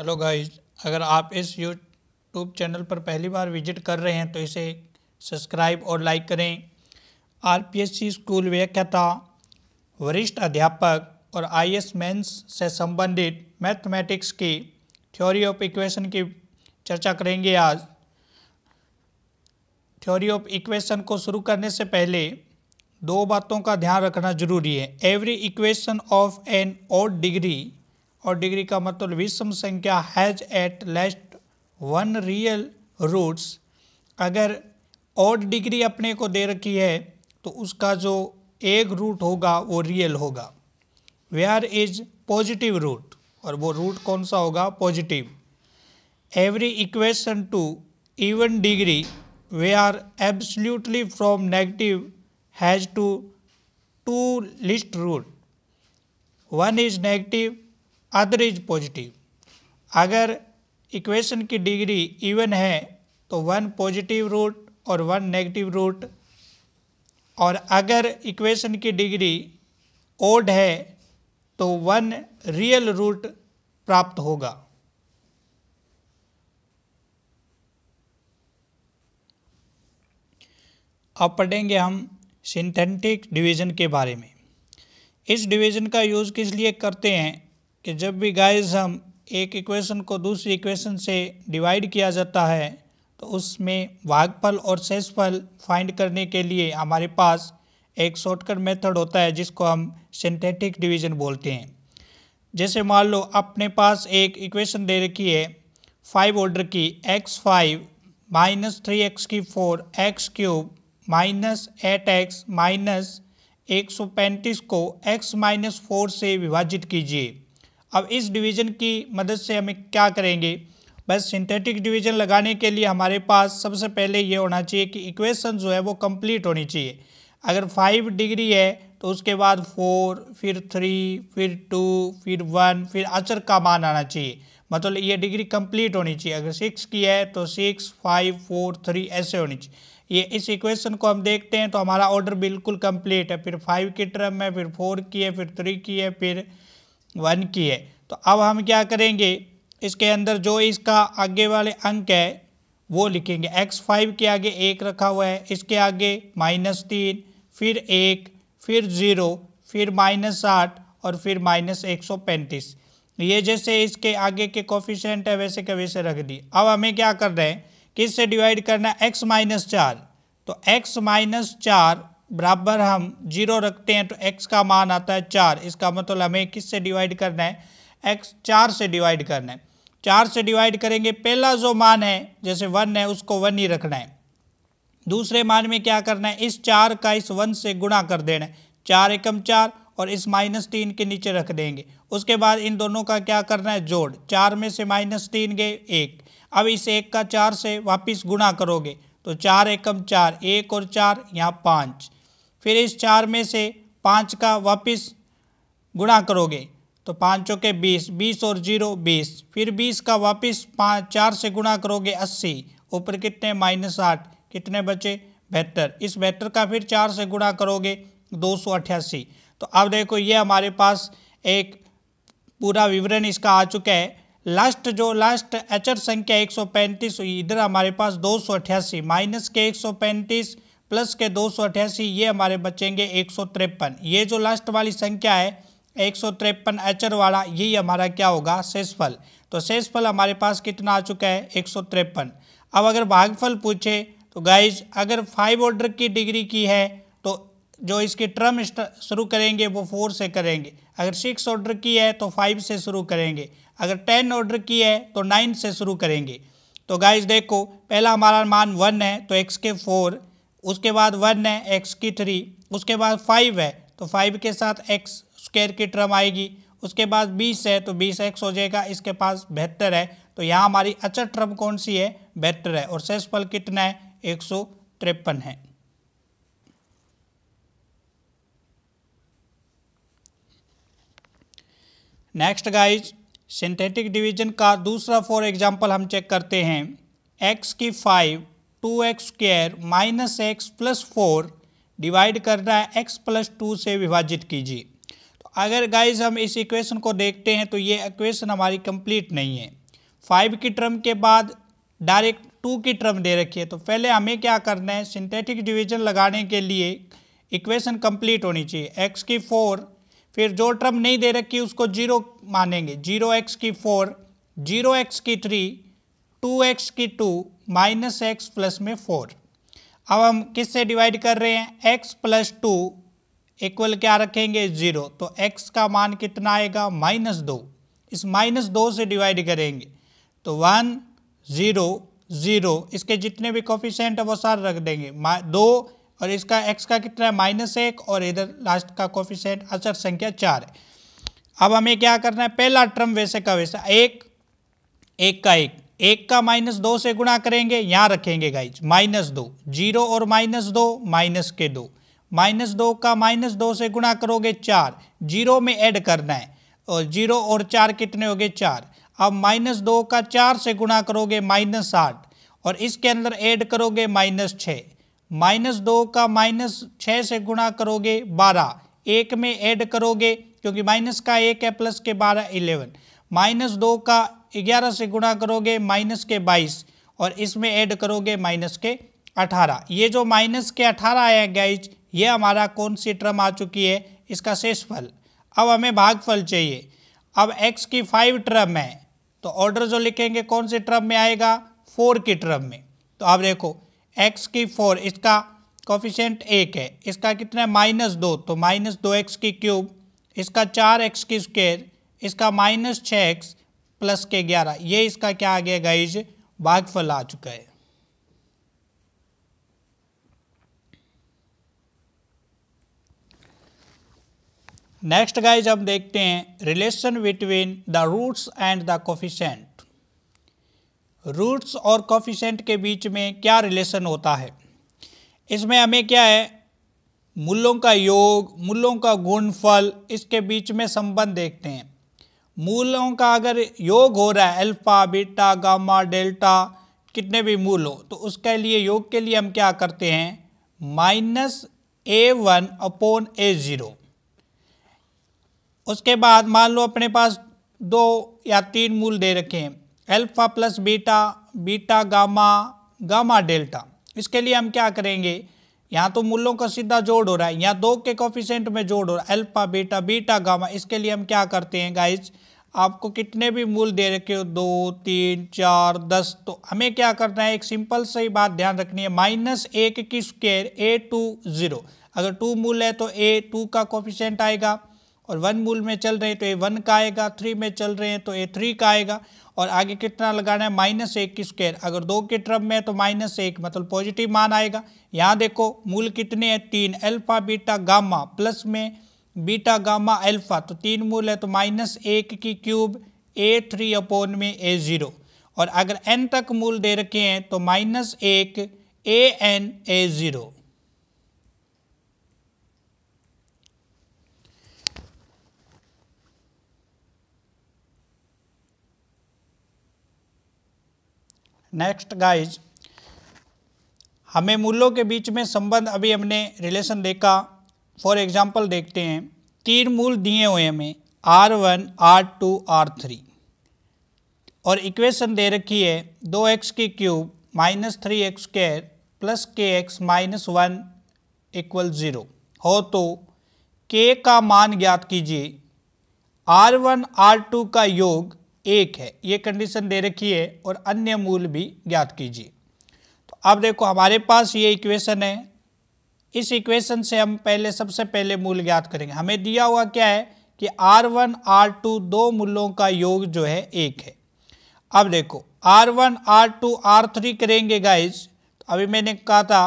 hello guys अगर आप इस यूट्यूब चैनल पर पहली बार विजिट कर रहे हैं तो इसे सब्सक्राइब और लाइक करें आरपीएससी स्कूल व्याख्याता वरिष्ठ अध्यापक और आई एस से संबंधित मैथमेटिक्स की थ्योरी ऑफ इक्वेशन की चर्चा करेंगे आज थ्योरी ऑफ इक्वेशन को शुरू करने से पहले दो बातों का ध्यान रखना जरूरी है every equation of an odd degree और डिग्री का मतलब विषम संख्या has at least one real roots अगर ऑड डिग्री अपने को दे रखी है तो उसका जो एक रूट होगा वो रियल होगा वेयर इज पॉजिटिव रूट और वो रूट कौन सा होगा positive every equation to even degree we are absolutely from negative has to to least root one is negative other is positive अगर इक्वेशन की डिग्री इवन है तो वन पॉजिटिव रूट और वन नेगेटिव रूट और अगर equation की degree odd है तो वन रियल रूट प्राप्त होगा अब पढ़ेंगे हम सिंथेटिक डिवीज़न के बारे में इस डिवीज़न का यूज़ किस लिए करते हैं कि जब भी गाइस हम एक इक्वेशन को दूसरी इक्वेशन से डिवाइड किया जाता है तो उसमें भागफल और शेषफल फाइंड करने के लिए हमारे पास एक शॉर्टकट मेथड होता है जिसको हम सिंथेटिक डिवीजन बोलते हैं जैसे मान लो अपने पास एक इक्वेशन दे रखी है फाइव ऑर्डर की x five minus three x की four x cube minus eight x minus एक सौ पैंतीस को एक्स माइनस फोर से विभाजित कीजिए अब इस डिवीज़न की मदद से हमें क्या करेंगे बस सिंथेटिक डिवीज़न लगाने के लिए हमारे पास सबसे पहले ये होना चाहिए कि इक्वेशन जो है वो कंप्लीट होनी चाहिए अगर फाइव डिग्री है तो उसके बाद फोर फिर थ्री फिर टू फिर वन फिर अचर का मान आना चाहिए मतलब ये डिग्री कंप्लीट होनी चाहिए अगर सिक्स की है तो सिक्स फाइव फोर थ्री ऐसे होनी चाहिए ये इस इक्वेशन को हम देखते हैं तो हमारा ऑर्डर बिल्कुल कंप्लीट है फिर फाइव की टर्म है फिर फोर की है फिर थ्री की है फिर वन की है तो अब हम क्या करेंगे इसके अंदर जो इसका आगे वाले अंक है वो लिखेंगे एक्स फाइव के आगे एक रखा हुआ है इसके आगे माइनस तीन फिर एक फिर ज़ीरो फिर माइनस साठ और फिर माइनस एक सौ पैंतीस ये जैसे इसके आगे के कॉफिशेंट है वैसे के वैसे रख दिए अब हमें क्या कर रहे हैं किस से डिवाइड करना है एक्स माइनस चार तो एक्स माइनस चार बराबर हम जीरो रखते हैं तो एक्स का मान आता है चार इसका मतलब हमें किस से डिवाइड करना है एक्स चार से डिवाइड करना है चार से डिवाइड करेंगे पहला जो मान है जैसे वन है उसको वन ही रखना है दूसरे मान में क्या करना है इस चार का इस वन से गुणा कर देना है चार एकम चार और इस माइनस तीन के नीचे रख देंगे उसके बाद इन दोनों का क्या करना है जोड़ चार में से माइनस तीन गए एक अब इस एक का चार से वापस गुणा करोगे तो चार एकम चार एक और चार यहाँ पाँच फिर इस चार में से पाँच का वापस गुणा करोगे तो पाँचों के बीस बीस और जीरो बीस फिर बीस का वापस पाँच चार से गुणा करोगे अस्सी ऊपर कितने माइनस आठ कितने बचे बेहतर इस बेहतर का फिर चार से गुणा करोगे दो सौ अट्ठासी तो अब देखो ये हमारे पास एक पूरा विवरण इसका आ चुका है लास्ट जो लास्ट अचर संख्या एक सौ पैंतीस इधर हमारे पास दो सौ अट्ठासी माइनस के एक सौ पैंतीस प्लस के दो सौ अठासी ये हमारे बचेंगे एक सौ तिरपन ये जो लास्ट वाली संख्या है एक सौ तिरपन एचर वाला यही हमारा क्या होगा शेषफल तो शेषफल हमारे पास कितना आ चुका है एक सौ तिरपन अब अगर भागफल पूछे तो गाइज अगर फाइव ऑर्डर की डिग्री की है तो जो इसकी टर्म शुरू करेंगे वो फोर से करेंगे अगर सिक्स ऑर्डर की है तो फाइव से शुरू करेंगे अगर टेन ऑर्डर की है तो नाइन से शुरू करेंगे तो गाइज देखो पहला हमारा मान वन है तो एक्स के फोर उसके बाद वन है एक्स की थ्री उसके बाद फाइव है तो फाइव के साथ एक्स स्क्वायर की टर्म आएगी उसके बाद बीस है तो बीस एक्स हो जाएगा इसके पास बेहतर है तो यहाँ हमारी अचर अच्छा टर्म कौन सी है बेहतर है और शेष फल कितना है एक सौ तिरपन है नेक्स्ट गाइज सिंथेटिक डिवीजन का दूसरा फॉर एग्जांपल हम चेक करते हैं एक्स की five two x square minus x plus four divide करना है एक्स प्लस टू से विभाजित कीजिए तो अगर गाइज हम इस इक्वेशन को देखते हैं तो ये इक्वेशन हमारी कंप्लीट नहीं है फाइव की टर्म के बाद डायरेक्ट टू की टर्म दे रखी है तो पहले हमें क्या करना है सिंथेटिक डिवीजन लगाने के लिए इक्वेशन कंप्लीट होनी चाहिए एक्स की फोर फिर जो टर्म नहीं दे रखी उसको जीरो मानेंगे जीरो एक्स की फोर जीरो एक्स की थ्री टू एक्स की टू माइनस एक्स प्लस में फोर अब हम किस से डिवाइड कर रहे हैं एक्स प्लस टू इक्वल क्या रखेंगे जीरो तो एक्स का मान कितना आएगा माइनस दो इस माइनस दो से डिवाइड करेंगे तो वन ज़ीरो ज़ीरो इसके जितने भी कॉफिशेंट है वो सारे रख देंगे दो और इसका एक्स का कितना है माइनस एक और इधर लास्ट का कॉफिशेंट असर संख्या चार है अब हमें क्या करना है पहला ट्रम वैसे का वैसा एक एक का एक एक का माइनस दो से गुणा करेंगे यहाँ रखेंगे गाइज माइनस दो जीरो और माइनस दो माइनस के दो माइनस दो का माइनस दो से गुणा करोगे चार जीरो में ऐड करना है और जीरो और चार कितने हो गए चार अब माइनस दो का चार से गुणा करोगे माइनस आठ और इसके अंदर ऐड करोगे माइनस छः माइनस दो का माइनस छः से गुणा करोगे बारह एक में ऐड करोगे क्योंकि माइनस का एक है प्लस के बारह इलेवन माइनस दो का ग्यारह से गुणा करोगे माइनस के बाईस और इसमें ऐड करोगे माइनस के अठारह ये जो माइनस के अठारह आया गाइज ये हमारा कौन सी टर्म आ चुकी है इसका शेषफल अब हमें भागफल चाहिए अब एक्स की फाइव टर्म है तो ऑर्डर जो लिखेंगे कौन से टर्म में आएगा फोर की टर्म में तो आप देखो एक्स की फोर इसका कॉफिशेंट एक है इसका कितना है माइनस दो तो माइनस दो एक्स की क्यूब इसका चार एक्स की स्क्वेयर इसका माइनस छः एक्स प्लस के ग्यारह ये इसका क्या आ गया गाइज भागफल आ चुका है नेक्स्ट गाइज हम देखते हैं relation between the roots and the coefficient roots और कोफिशेंट के बीच में क्या रिलेशन होता है इसमें हमें क्या है मूल्यों का योग मूल्यों का गुणफल इसके बीच में संबंध देखते हैं मूलों का अगर योग हो रहा है अल्फ़ा बीटा गामा डेल्टा कितने भी मूल हो तो उसके लिए योग के लिए हम क्या करते हैं minus a one upon a zero उसके बाद मान लो अपने पास दो या तीन मूल दे रखे हैं alpha plus beta beta gamma gamma delta इसके लिए हम क्या करेंगे यहाँ तो मूल्यों का सीधा जोड़ हो रहा है यहाँ दो के कॉफिशेंट में जोड़ हो रहा है अल्फा बीटा बीटा गामा इसके लिए हम क्या करते हैं गाइज आपको कितने भी मूल दे रखे हो दो तीन चार दस तो हमें क्या करना है एक सिंपल सही बात ध्यान रखनी है माइनस एक की स्क्वेयर ए टू ज़ीरो अगर टू मूल है तो ए टू का कॉफिशेंट आएगा और वन मूल में चल रहे हैं तो ए वन का आएगा थ्री में चल रहे हैं तो ए थ्री का आएगा और आगे कितना लगाना है माइनस एक की स्क्वायर अगर दो के ट्रम में है तो माइनस एक मतलब पॉजिटिव मान आएगा यहाँ देखो मूल कितने हैं तीन अल्फा बीटा गामा प्लस में बीटा गामा अल्फा तो तीन मूल है तो माइनस एक की क्यूब ए थ्री अपोन में ए ज़ीरो और अगर एन तक मूल दे रखे हैं तो माइनस एक a n a zero next guys हमें मूलों के बीच में संबंध अभी हमने रिलेशन देखा फॉर एग्जाम्पल देखते हैं तीन मूल दिए हुए हमें r one r two r three और इक्वेशन दे रखी है दो एक्स की cube minus three x square plus k x minus one equal zero हो तो के का मान ज्ञात कीजिए आर वन आर टू का योग एक है ये कंडीशन दे रखी है और अन्य मूल भी ज्ञात कीजिए तो अब देखो हमारे पास ये इक्वेशन है इस इक्वेशन से हम पहले सबसे पहले मूल ज्ञात करेंगे हमें दिया हुआ क्या है कि R1 R2 दो मूलों का योग जो है एक है अब देखो r one r two r three करेंगे गाइज तो अभी मैंने कहा था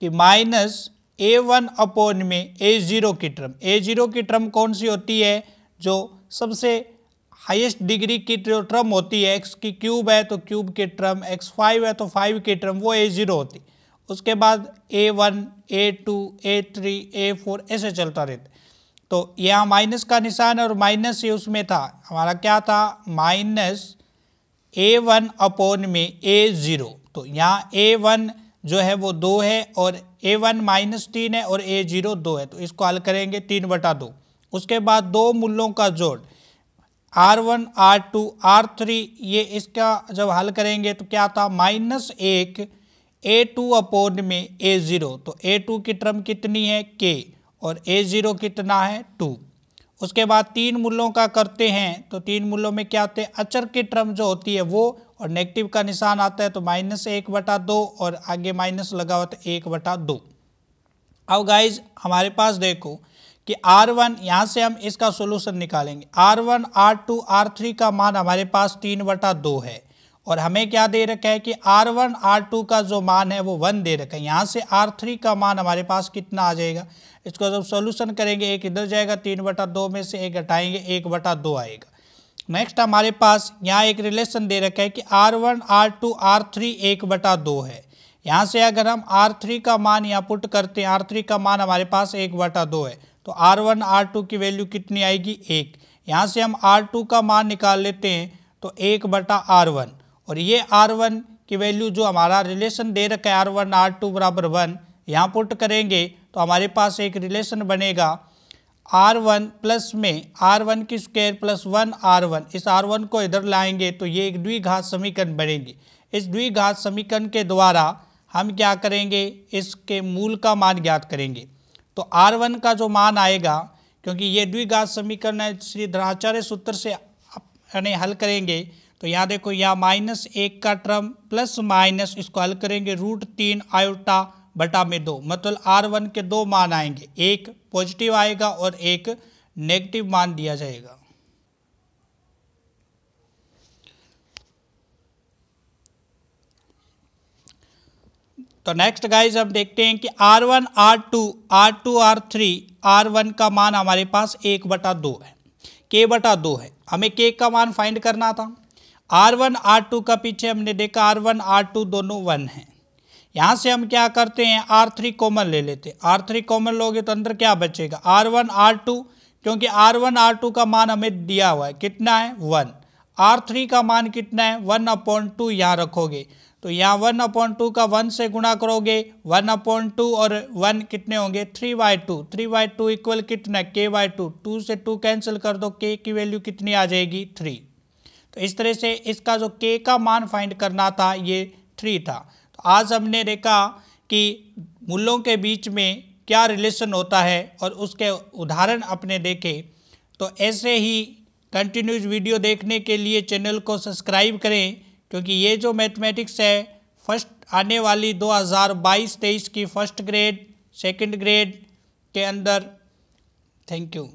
कि माइनस ए वन अपोन में ए ज़ीरो की टर्म ए ज़ीरो की टर्म कौन सी होती है जो सबसे हाईएस्ट डिग्री की जो ट्रम होती है एक्स की क्यूब है तो क्यूब की ट्रम एक्स फाइव है तो फाइव की ट्रम वो ए ज़ीरो होती उसके बाद a one a two a three a four ऐसे चलता रहता तो यहाँ माइनस का निशान और माइनस ये उसमें था हमारा क्या था माइनस ए वन अपोन में ए ज़ीरो तो यहाँ ए वन जो है वो दो है और ए वन माइनस तीन है और ए जीरो दो है तो इसको हल करेंगे तीन बटा दो उसके बाद दो मूल्यों का जोड़ r one r two r three ये इसका जब हल करेंगे तो क्या था माइनस एक ए टू अपोन में ए ज़ीरो तो ए टू की टर्म कितनी है के और ए ज़ीरो कितना है टू उसके बाद तीन मूल्यों का करते हैं तो तीन मूल्यों में क्या होते हैं अचर की टर्म जो होती है वो और नेगेटिव का निशान आता है तो माइनस एक बटा दो और आगे माइनस लगा हुआ तो एक बटा दो अब गाइज हमारे पास देखो कि R1 वन यहाँ से हम इसका सोल्यूशन निकालेंगे R1, R2, R3 का मान हमारे पास तीन बटा दो है और हमें क्या दे रखा है कि R1, R2 का जो मान है वो वन दे रखा है यहाँ से R3 का मान हमारे पास कितना आ जाएगा इसको जब सोल्यूशन करेंगे एक इधर जाएगा तीन बटा दो में से एक हटाएंगे एक बटा दो आएगा नेक्स्ट हमारे पास यहाँ एक रिलेशन दे रखा है कि r one r two r three एक बटा दो है यहाँ से अगर हम आर थ्री का मान यहाँ पुट करते हैं आर थ्री का मान हमारे पास एक बटा दो है तो आर वन आर टू की वैल्यू कितनी आएगी एक यहाँ से हम आर टू का मान निकाल लेते हैं तो एक बटा आर वन और ये आर वन की वैल्यू जो हमारा रिलेशन दे रखा है आर वन आर टू बराबर वन यहाँ पुट करेंगे तो हमारे पास एक रिलेशन बनेगा आर वन प्लस में आर वन की square plus one r one इस आर वन को इधर लाएंगे तो ये एक द्विघात समीकरण बनेगी इस द्विघात समीकरण के द्वारा हम क्या करेंगे इसके मूल का मान ज्ञात करेंगे तो आर वन का जो मान आएगा क्योंकि ये द्विघात समीकरण है श्री धराचार्य सूत्र से यानी हल करेंगे तो यहाँ देखो यहाँ माइनस एक का टर्म प्लस माइनस इसको हल करेंगे रूट तीन आयोटा बटा में दो मतलब आर वन के दो मान आएंगे एक पॉजिटिव आएगा और एक नेगेटिव मान दिया जाएगा तो नेक्स्ट गाइज हम देखते हैं कि r one r two r two r three r one का मान हमारे पास एक बटा दो है के बटा दो है हमें के का मान फाइंड करना था आर वन आर टू का पीछे हमने देखा आर वन आर टू दोनों वन है यहाँ से हम क्या करते हैं आर थ्री कॉमन ले लेते आर थ्री कॉमन लोगे तो अंदर क्या बचेगा आर वन आर टू क्योंकि आर वन आर टू का मान हमें दिया हुआ है कितना है वन आर थ्री का मान कितना है वन अपॉइंट टू यहाँ रखोगे तो यहाँ वन अपॉइंट टू का वन से गुणा करोगे वन अपॉइंट टू और वन कितने होंगे three by two three by two equal कितना के बाई टू टू से टू कैंसिल कर दो के की वैल्यू कितनी आ जाएगी थ्री तो इस तरह से इसका जो के का मान फाइंड करना था ये थ्री था तो आज हमने देखा कि मूल्यों के बीच में क्या रिलेशन होता है और उसके उदाहरण अपने देखे तो ऐसे ही कंटिन्यूज वीडियो देखने के लिए चैनल को सब्सक्राइब करें क्योंकि ये जो मैथमेटिक्स है फर्स्ट आने वाली 2022-23 की फर्स्ट ग्रेड सेकंड ग्रेड के अंदर थैंक यू